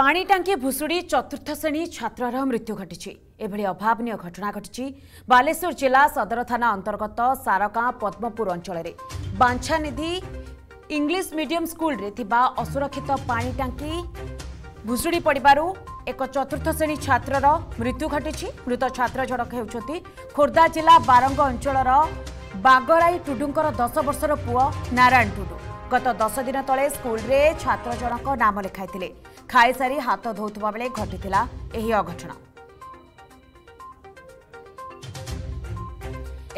পানি টাঙ্কি ভুষুড়ি চতুর্থ শ্রেণী ছাত্রর মৃত্যু ঘটিছে এভাবে অভাবনীয় ঘটনা ঘটিছে বালেশ্বর জেলা সদর থানা অন্তর্গত সারকাঁ পদ্মপুর অঞ্চলের বাঞ্ছানিধি ইংলিশ মিডিয়াম স্কুলরে অসুরক্ষিত পানি টাঙ্কি ভুষুড়ি পড়িবার এক চতুর্থ শ্রেণী ছাত্রর মৃত্যু ঘটিছে মৃত ছাত্র জড়ক হচ্ছেন খোর্ধা জেলা বারঙ্গ অঞ্চলর বাগরাই টুডুঙ্কর দশ বর্ষর পুয় নারায়ণ টুডু গত দশ দিন তলে স্কুলরে ছাত্র জনক নাম লেখাই ଖାଇସାରି ହାତ ଧୋଉଥିବା ବେଳେ ଘଟିଥିଲା ଏହି ଅଘଟଣ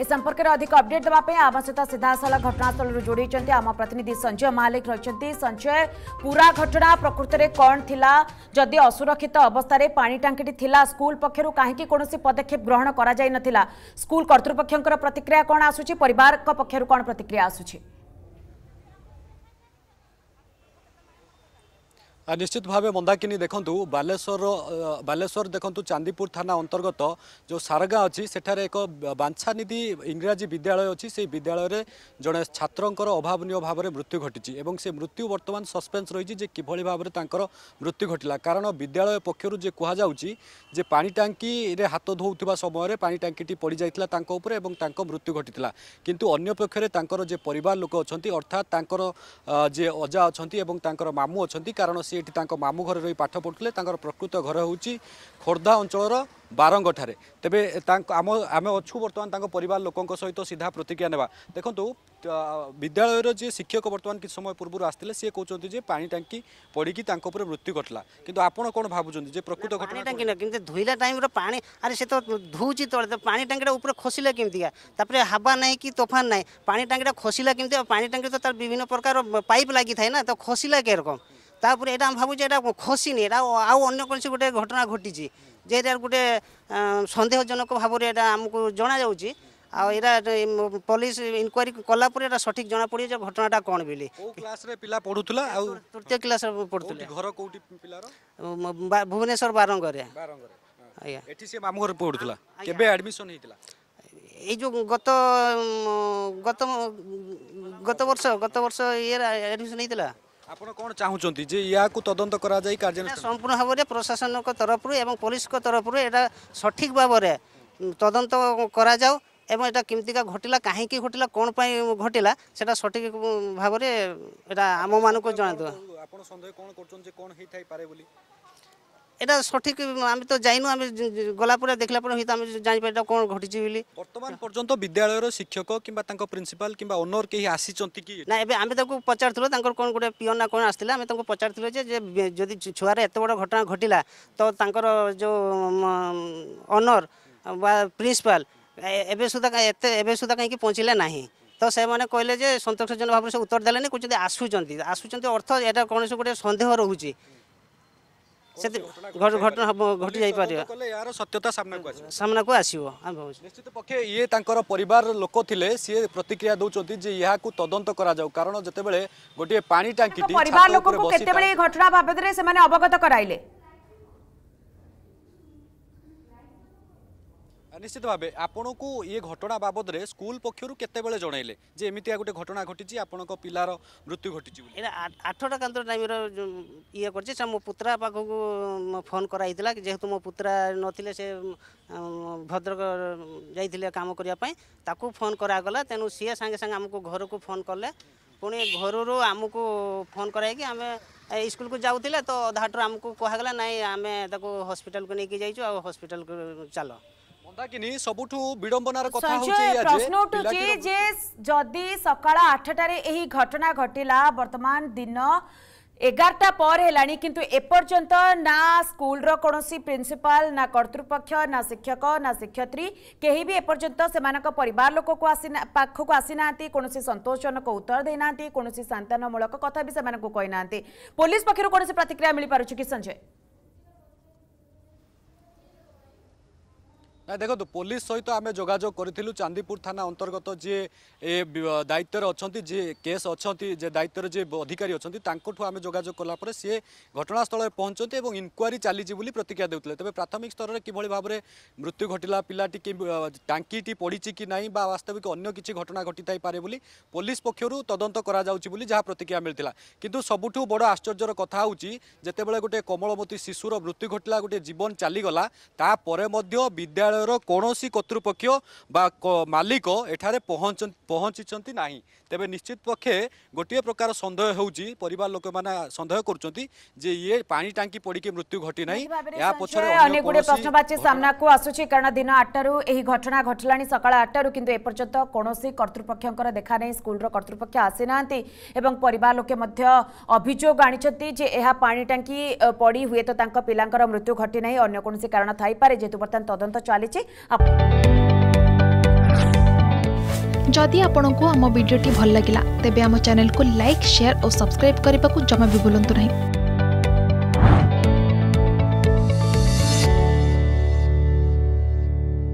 ଏ ସମ୍ପର୍କରେ ଅଧିକ ଅପଡେଟ୍ ଦେବା ପାଇଁ ଆମ ସହିତ ସିଧାସଳଖ ଘଟଣାସ୍ଥଳରୁ ଯୋଡ଼ିଛନ୍ତି ଆମ ପ୍ରତିନିଧି ସଞ୍ଜୟ ମହାଲିକ ରହିଛନ୍ତି ସଞ୍ଜୟ ପୁରା ଘଟଣା ପ୍ରକୃତରେ କ'ଣ ଥିଲା ଯଦି ଅସୁରକ୍ଷିତ ଅବସ୍ଥାରେ ପାଣି ଟାଙ୍କିଟି ଥିଲା ସ୍କୁଲ ପକ୍ଷରୁ କାହିଁକି କୌଣସି ପଦକ୍ଷେପ ଗ୍ରହଣ କରାଯାଇନଥିଲା ସ୍କୁଲ କର୍ତ୍ତୃପକ୍ଷଙ୍କର ପ୍ରତିକ୍ରିୟା କ'ଣ ଆସୁଛି ପରିବାରଙ୍କ ପକ୍ଷରୁ କ'ଣ ପ୍ରତିକ୍ରିୟା ଆସୁଛି ନିଶ୍ଚିତ ଭାବେ ମନ୍ଦାକିନୀ ଦେଖନ୍ତୁ ବାଲେଶ୍ୱରର ବାଲେଶ୍ୱର ଦେଖନ୍ତୁ ଚାନ୍ଦିପୁର ଥାନା ଅନ୍ତର୍ଗତ ଯେଉଁ ସାରଗାଁ ଅଛି ସେଠାରେ ଏକ ବାଞ୍ଛାନିଧି ଇଂରାଜୀ ବିଦ୍ୟାଳୟ ଅଛି ସେହି ବିଦ୍ୟାଳୟରେ ଜଣେ ଛାତ୍ରଙ୍କର ଅଭାବନୀୟ ଭାବରେ ମୃତ୍ୟୁ ଘଟିଛି ଏବଂ ସେ ମୃତ୍ୟୁ ବର୍ତ୍ତମାନ ସସ୍ପେନ୍ସ ରହିଛି ଯେ କିଭଳି ଭାବରେ ତାଙ୍କର ମୃତ୍ୟୁ ଘଟିଲା କାରଣ ବିଦ୍ୟାଳୟ ପକ୍ଷରୁ ଯେ କୁହାଯାଉଛି ଯେ ପାଣି ଟାଙ୍କିରେ ହାତ ଧୋଉଥିବା ସମୟରେ ପାଣି ଟାଙ୍କିଟି ପଡ଼ିଯାଇଥିଲା ତାଙ୍କ ଉପରେ ଏବଂ ତାଙ୍କ ମୃତ୍ୟୁ ଘଟିଥିଲା କିନ୍ତୁ ଅନ୍ୟପକ୍ଷରେ ତାଙ୍କର ଯେ ପରିବାର ଲୋକ ଅଛନ୍ତି ଅର୍ଥାତ୍ ତାଙ୍କର ଯିଏ ଅଜା ଅଛନ୍ତି ଏବଂ ତାଙ୍କର ମାମୁଁ ଅଛନ୍ତି କାରଣ ସେ এটি তাঁর মামু ঘরে রই পাঠ পড়ুলে তাঁর প্রকৃত ঘর হচ্ছে খোর্ধা অঞ্চলর বারঙ্গঠার তেবে আমি অছু বর্তমান তাঁর পরিবার লোক সহ সিধা প্রতিক্রিয়া নেওয়া দেখুন বিদ্যালয়ের যে শিক্ষক বর্তমান কিছু সময় পূর্ব আসলে সি কৌন যে পানি ট্যাঙ্কি পড়ি তাঁর উপরে মৃত্যু ঘটলা কিন্তু আপনার কোণ ভাবুন যে প্রকৃত ঘটনা ট্যাঙ্কি না কিন্তু ধুইলা টাইমর পানি আরে সে তো ধুচি তলে পানি ট্যাঙ্কিটা উপরে খসিলা কেমিয়া তাপরে হাবা নাই কি তোফান নাই পানি ট্যাঙ্কিটা খসিলা কেমিতি পানি ট্যাঙ্কি তো তার বিভিন্ন প্রকার পাইপ লাগি থাকে না তো খসিলা কিরকম ତାପରେ ଏଇଟା ଆମେ ଭାବୁଛେ ଏଇଟା ଖସିନି ଏଇଟା ଆଉ ଅନ୍ୟ କୌଣସି ଗୋଟେ ଘଟଣା ଘଟିଛି ଯେ ଏଇଟା ଗୋଟେ ସନ୍ଦେହଜନକ ଭାବରେ ଏଇଟା ଆମକୁ ଜଣାଯାଉଛି ଆଉ ଏଇଟା ପୋଲିସ ଇନକ୍ୱାରି କଲା ପରେ ଏଇଟା ସଠିକ୍ ଜଣାପଡ଼ିବ ଯେ ଘଟଣାଟା କ'ଣ ବୋଲି କ୍ଲାସରେ ପିଲା ପଢ଼ୁଥିଲା ଆଉ ତୃତୀୟ କ୍ଲାସରେ ପଢ଼ୁଥିଲା ଘର କେଉଁଠି ପିଲାର ଭୁବନେଶ୍ୱର ବାରଙ୍ଗରେ ଆଜ୍ଞା ଏଠି ସେ ମାମୁଁ ଘରେ ପଢ଼ୁଥିଲା କେବେ ଆଡ଼ମିସନ୍ ହେଇଥିଲା ଏଇ ଯେଉଁ ଗତ ଗତ ଗତ ବର୍ଷ ଗତ ବର୍ଷ ଇଏରେ ଆଡ଼ମିସନ୍ ହେଇଥିଲା ଆପଣ କ'ଣ ଚାହୁଁଛନ୍ତି ଯେ ଏହାକୁ ତଦନ୍ତ କରାଯାଇ କାର୍ଯ୍ୟାନୁଷ୍ଠାନ ସମ୍ପୂର୍ଣ୍ଣ ଭାବରେ ପ୍ରଶାସନଙ୍କ ତରଫରୁ ଏବଂ ପୋଲିସଙ୍କ ତରଫରୁ ଏଇଟା ସଠିକ୍ ଭାବରେ ତଦନ୍ତ କରାଯାଉ এবং এটা কেমিকা ঘটিলা কাহিকি ঘটিলা কোণ পাই ঘটিলা সেটা সঠিক ভাবে এটা আমমানকু জনাই দেওয়া আপনার সন্দেহ কোণ করছেন যে কোণ হয়ে থাইপারে বলি এটা সঠিক আমি তো যাইনু আমি গলাপরে দেখলা পরে হয়তো আমি জাঁপারি কোণ ঘটিছি বলে বর্তমান পর্যন্ত বিদ্যালয়ের শিক্ষক কিংবা তাঙ্ক প্রিন্সিপাল কিংবা অনর কেহি আসিছন্তি কি না এবে আমি তাকে পচারুলু তাঙ্কর কোণ গোটে পিয়ন না কোণ আসলে আমি তাকে পচারুলু যে যদি ছুয়ারে এত বড় ঘটনা ঘটিলা তো তাঙ্কর যে অনর বা প্রিন্সিপাল এবে সুদ্ধা এতে এবে সুদ্ধা কাইকি পৌঁছিলে নাহি ତ ସେମାନେ କହିଲେ ଯେ ସନ୍ତୋଷଜନକ ଭାବରେ ସେ ଉତ୍ତର ଦେଲେନି କହୁଛନ୍ତି ଆସୁଛନ୍ତି ଆସୁଛନ୍ତି ଅର୍ଥ ଏଇଟା କୌଣସି ଗୋଟେ ସନ୍ଦେହ ରହୁଛି সেতে ঘটনা ঘটি যাইপারিব এর সত্যতা সামনাকু আসিব সামনাকু আসিব আমি ভাবুছি নিশ্চিত পক্ষে ইয়ে তাঙ্কর পরিবার লোক থিলে সিয়ে প্রতিক্রিয়া দউচন্তি যে ইয়াকু তদন্ত করা যাও কারণ যেতেবেলে গটিয়ে পানি ট্যাঙ্কিটি পরিবার লোককু ঘটনা বাবদরে সেমানে অবগত করাইলে নিশ্চিত ভাবে আপনার ইয়ে ঘটনা বাবদরে স্কুল পক্ষর কেতবে জনাইলে যে এমিতি গোটে ঘটনা ঘটিছে আপনার পিলার মৃত্যু ঘটিছে এটা আঠটা কান্দ টাইমর ইয়ে করছে সে মো পুত্রা পাখক ফোন করা হয়েছিল যেহেতু মো পুত্রা নথিলে সে ভদ্রক যাই কাম করা তাকে ফোন করাগলা তেণু সি সাংে সাংে আমি ঘরক ফোন কলে ପୁଣି ଘରରୁ ଆମକୁ ଫୋନ୍ କରାଇକି ଆମେ ସ୍କୁଲକୁ ଯାଉଥିଲେ ତ ଅଧାଠାରୁ ଆମକୁ କୁହାଗଲା ନାଇଁ ଆମେ ତାକୁ ହସ୍ପିଟାଲକୁ ନେଇକି ଯାଇଛୁ ଆଉ ହସ୍ପିଟାଲକୁ ଚାଲ ମନ୍ଦାକିନୀ ସବୁଠୁ ବିଡ଼ମ୍ବନାର କଥା ହେଉଛି ପ୍ରଶ୍ନ ଉଠୁଛି ଯେ ଯଦି ସକାଳ ଆଠଟାରେ ଏହି ଘଟଣା ଘଟିଲା ବର୍ତ୍ତମାନ ଦିନ ଏଗାରଟା ପରେ ହେଲାଣି କିନ୍ତୁ ଏପର୍ଯ୍ୟନ୍ତ ନା ସ୍କୁଲର କୌଣସି ପ୍ରିନ୍ସିପାଲ ନା କର୍ତ୍ତୃପକ୍ଷ ନା ଶିକ୍ଷକ ନା ଶିକ୍ଷୟତ୍ରୀ କେହି ବି ଏପର୍ଯ୍ୟନ୍ତ ସେମାନଙ୍କ ପରିବାର ଲୋକକୁ ଆସି ପାଖକୁ ଆସିନାହାନ୍ତି କୌଣସି ସନ୍ତୋଷଜନକ ଉତ୍ତର ଦେଇନାହାନ୍ତି କୌଣସି ସାନ୍ତାନମୂଳକ କଥା ବି ସେମାନଙ୍କୁ କହିନାହାନ୍ତି ପୋଲିସ ପକ୍ଷରୁ କୌଣସି ପ୍ରତିକ୍ରିୟା ମିଳିପାରୁଛି କି ସଞ୍ଜୟ দেখন্তু ପୋଲିସ ସହିତ ଆମେ ଯୋଗାଯୋଗ କରିଥିଲୁ ଚାନ୍ଦିପୁର ଥାନା ଅନ୍ତର୍ଗତ ଯିଏ ଏ ଦାୟିତ୍ୱରେ ଅଛନ୍ତି ଯିଏ କେସ୍ ଅଛନ୍ତି ଯେ ଦାୟିତ୍ୱରେ ଯିଏ ଅଧିକାରୀ ଅଛନ୍ତି ତାଙ୍କଠୁ ଆମେ ଯୋଗାଯୋଗ କଲା ପରେ ସିଏ ଘଟଣାସ୍ଥଳରେ ପହଞ୍ଚନ୍ତି ଏବଂ ଇନକ୍ୱାରୀ ଚାଲିଛି ବୋଲି ପ୍ରତିକ୍ରିୟା ଦେଉଥିଲେ ତେବେ ପ୍ରାଥମିକ ସ୍ତରରେ କିଭଳି ଭାବରେ ମୃତ୍ୟୁ ଘଟିଲା ପିଲାଟି କି ଟାଙ୍କିଟି ପଡ଼ିଛି କି ନାହିଁ ବା ବାସ୍ତବିକ ଅନ୍ୟ କିଛି ଘଟଣା ଘଟିଥାଇପାରେ ବୋଲି ପୋଲିସ ପକ୍ଷରୁ ତଦନ୍ତ କରାଯାଉଛି ବୋଲି ଯାହା ପ୍ରତିକ୍ରିୟା ମିଳିଥିଲା କିନ୍ତୁ ସବୁଠୁ ବଡ଼ ଆଶ୍ଚର୍ଯ୍ୟର କଥା ହେଉଛି ଯେତେବେଳେ ଗୋଟିଏ କୋମଳମତୀ ଶିଶୁର ମୃତ୍ୟୁ ଘଟିଲା ଗୋଟିଏ ଜୀବନ ଚାଲିଗଲା ତାପରେ ମଧ୍ୟ ବିଦ୍ୟାଳୟ ବିଦ୍ୟାଳୟର କୌଣସି କର୍ତ୍ତୃପକ୍ଷ ବା ମାଲିକ ଏଠାରେ ପହଞ୍ଚିଛନ୍ତି ନାହିଁ ତେବେ ନିଶ୍ଚିତ ପକ୍ଷେ ଗୋଟିଏ ପ୍ରକାର ସନ୍ଦେହ ହେଉଛି ପରିବାର ଲୋକମାନେ ସନ୍ଦେହ କରୁଛନ୍ତି ଯେ ଇଏ ପାଣି ଟାଙ୍କି ପଡ଼ିକି ମୃତ୍ୟୁ ଘଟି ନାହିଁ ଏହା ପଛରେ ଅନେକ ଗୁଡ଼ିଏ ପ୍ରଶ୍ନବାଚୀ ସାମ୍ନାକୁ ଆସୁଛି କାରଣ ଦିନ ଆଠଟାରୁ ଏହି ଘଟଣା ଘଟିଲାଣି ସକାଳ ଆଠଟାରୁ କିନ୍ତୁ ଏପର୍ଯ୍ୟନ୍ତ କୌଣସି କର୍ତ୍ତୃପକ୍ଷଙ୍କର ଦେଖା ନାହିଁ ସ୍କୁଲର କର୍ତ୍ତୃପକ୍ଷ ଆସିନାହାନ୍ତି ଏବଂ ପରିବାର ଲୋକେ ମଧ୍ୟ ଅଭିଯୋଗ ଆଣିଛନ୍ତି ଯେ ଏହା ପାଣି ଟାଙ୍କି ପଡ଼ି ହୁଏତ ତାଙ୍କ ପିଲାଙ୍କର ମୃତ୍ୟୁ ଘଟି ନାହିଁ ଅନ୍ୟ କୌଣସି କାରଣ ଥାଇପାରେ ଯେହେତୁ ବର୍ତ୍ତମାନ ତଦନ୍ତ ଚାଲିଛି जदि आपण आम भिडी भल लगा तेब चेल को लाइक सेयार और सब्सक्राइब करने को जमा भी बुलां नहीं